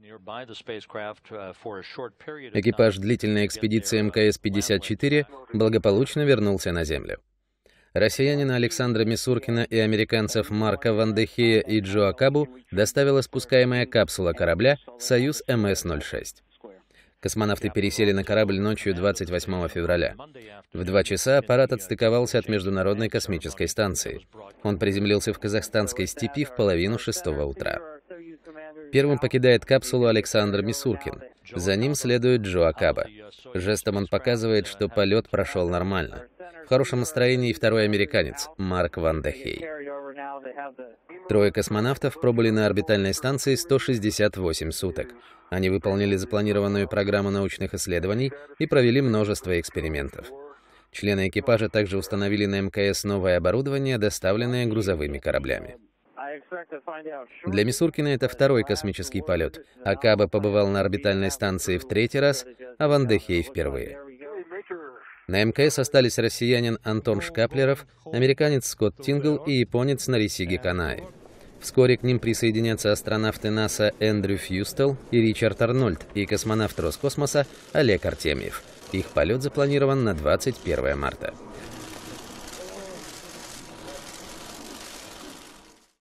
Uh, Экипаж длительной экспедиции uh, МКС-54 благополучно вернулся на Землю. Россиянина Александра Мисуркина и американцев Марка Вандехия и Джоа Кабу доставила спускаемая капсула корабля «Союз МС-06». Космонавты пересели на корабль ночью 28 февраля. В два часа аппарат отстыковался от Международной космической станции. Он приземлился в казахстанской степи в половину шестого утра. Первым покидает капсулу Александр Мисуркин. За ним следует Джо Акаба. Жестом он показывает, что полет прошел нормально. В хорошем настроении второй американец, Марк Ван Дехей. Трое космонавтов пробыли на орбитальной станции 168 суток. Они выполнили запланированную программу научных исследований и провели множество экспериментов. Члены экипажа также установили на МКС новое оборудование, доставленное грузовыми кораблями. Для Мисуркина это второй космический полет. Акаба побывал на орбитальной станции в третий раз, а Ван Дехей впервые. На МКС остались россиянин Антон Шкаплеров, американец Скотт Тингл и японец Нарисиги Канаев. Вскоре к ним присоединятся астронавты НАСА Эндрю Фьюстел и Ричард Арнольд и космонавт Роскосмоса Олег Артемьев. Их полет запланирован на 21 марта.